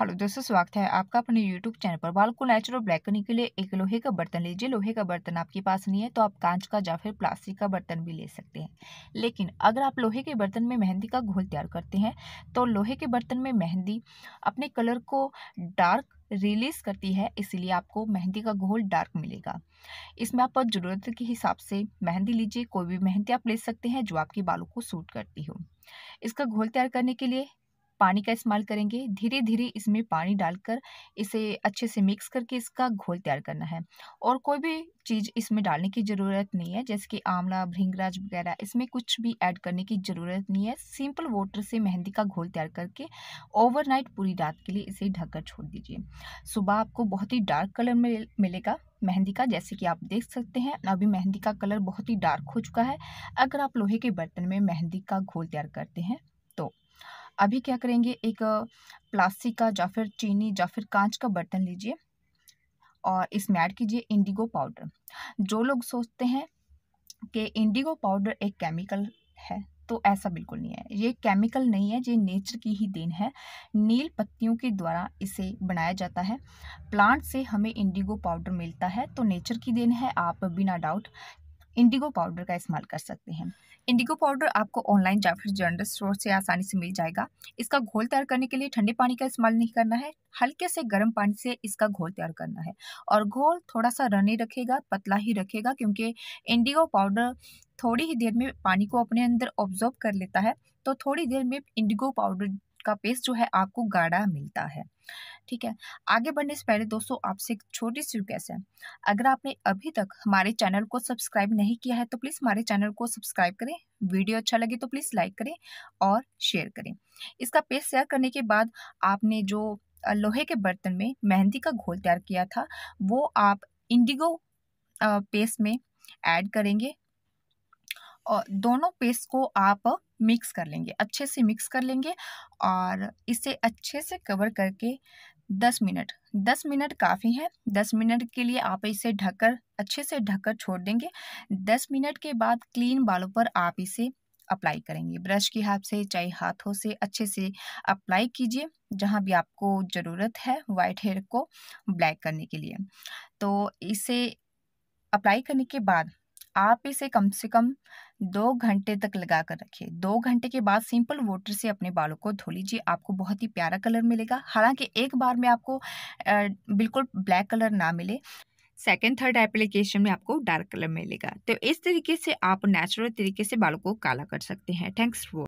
hello दोस्तों स्वागत है आपका अपने यूट्यूब चैनल पर बाल को नेचुरल ब्लैक करने के लिए एक लोहे का बर्तन लीजिए लोहे का बर्तन आपके पास नहीं है तो आप कांच का या फिर प्लास्टिक का बर्तन भी ले सकते हैं लेकिन अगर आप लोहे के बर्तन में मेहंदी का घोल तैयार करते हैं तो लोहे के बर्तन में मेहंदी अपने कलर को डार्क रिलीज़ करती है इसीलिए आपको मेहंदी का घोल डार्क मिलेगा इसमें आप ज़रूरत के हिसाब से मेहंदी लीजिए कोई भी मेहंदी आप ले सकते हैं जो आपके बालों को सूट करती हो इसका घोल तैयार करने के लिए पानी का इस्तेमाल करेंगे धीरे धीरे इसमें पानी डालकर इसे अच्छे से मिक्स करके इसका घोल तैयार करना है और कोई भी चीज़ इसमें डालने की ज़रूरत नहीं है जैसे कि आंवला भृंगराज वगैरह इसमें कुछ भी ऐड करने की ज़रूरत नहीं है सिंपल वाटर से मेहंदी का घोल तैयार करके ओवरनाइट पूरी रात के लिए इसे ढककर छोड़ दीजिए सुबह आपको बहुत ही डार्क कलर में मिलेगा मेहंदी का जैसे कि आप देख सकते हैं अभी मेहंदी का कलर बहुत ही डार्क हो चुका है अगर आप लोहे के बर्तन में मेहंदी का घोल तैयार करते हैं अभी क्या करेंगे एक प्लास्टिक का या फिर चीनी या फिर कांच का बर्तन लीजिए और इसमें ऐड कीजिए इंडिगो पाउडर जो लोग सोचते हैं कि इंडिगो पाउडर एक केमिकल है तो ऐसा बिल्कुल नहीं है ये केमिकल नहीं है ये नेचर की ही देन है नील पत्तियों के द्वारा इसे बनाया जाता है प्लांट से हमें इंडिगो पाउडर मिलता है तो नेचर की देन है आप बिना डाउट इंडिगो पाउडर का इस्तेमाल कर सकते हैं इंडिगो पाउडर आपको ऑनलाइन या फिर जनरल स्टोर से आसानी से मिल जाएगा इसका घोल तैयार करने के लिए ठंडे पानी का इस्तेमाल नहीं करना है हल्के से गर्म पानी से इसका घोल तैयार करना है और घोल थोड़ा सा रने रखेगा पतला ही रखेगा क्योंकि इंडिगो पाउडर थोड़ी ही देर में पानी को अपने अंदर ऑब्जॉर्व कर लेता है तो थोड़ी देर में इंडिगो पाउडर इसका पेस्ट जो है आपको गाढ़ा मिलता है ठीक है आगे बढ़ने से पहले दोस्तों आपसे एक छोटी सी रिक्वेस्ट है अगर आपने अभी तक हमारे चैनल को सब्सक्राइब नहीं किया है तो प्लीज़ हमारे चैनल को सब्सक्राइब करें वीडियो अच्छा लगे तो प्लीज़ लाइक करें और शेयर करें इसका पेस्ट शेयर करने के बाद आपने जो लोहे के बर्तन में मेहंदी का घोल तैयार किया था वो आप इंडिगो पेस्ट में ऐड करेंगे दोनों पेस्ट को आप मिक्स कर लेंगे अच्छे से मिक्स कर लेंगे और इसे अच्छे से कवर करके दस मिनट दस मिनट काफ़ी है दस मिनट के लिए आप इसे ढककर अच्छे से ढककर छोड़ देंगे दस मिनट के बाद क्लीन बालों पर आप इसे अप्लाई करेंगे ब्रश की हाथ से चाहे हाथों से अच्छे से अप्लाई कीजिए जहाँ भी आपको ज़रूरत है वाइट हेयर को ब्लैक करने के लिए तो इसे अप्लाई करने के बाद आप इसे कम से कम दो घंटे तक लगा कर रखिए दो घंटे के बाद सिंपल वाटर से अपने बालों को धो लीजिए आपको बहुत ही प्यारा कलर मिलेगा हालांकि एक बार में आपको बिल्कुल ब्लैक कलर ना मिले सेकेंड थर्ड एप्लीकेशन में आपको डार्क कलर मिलेगा तो इस तरीके से आप नेचुरल तरीके से बालों को काला कर सकते हैं थैंक्स फॉर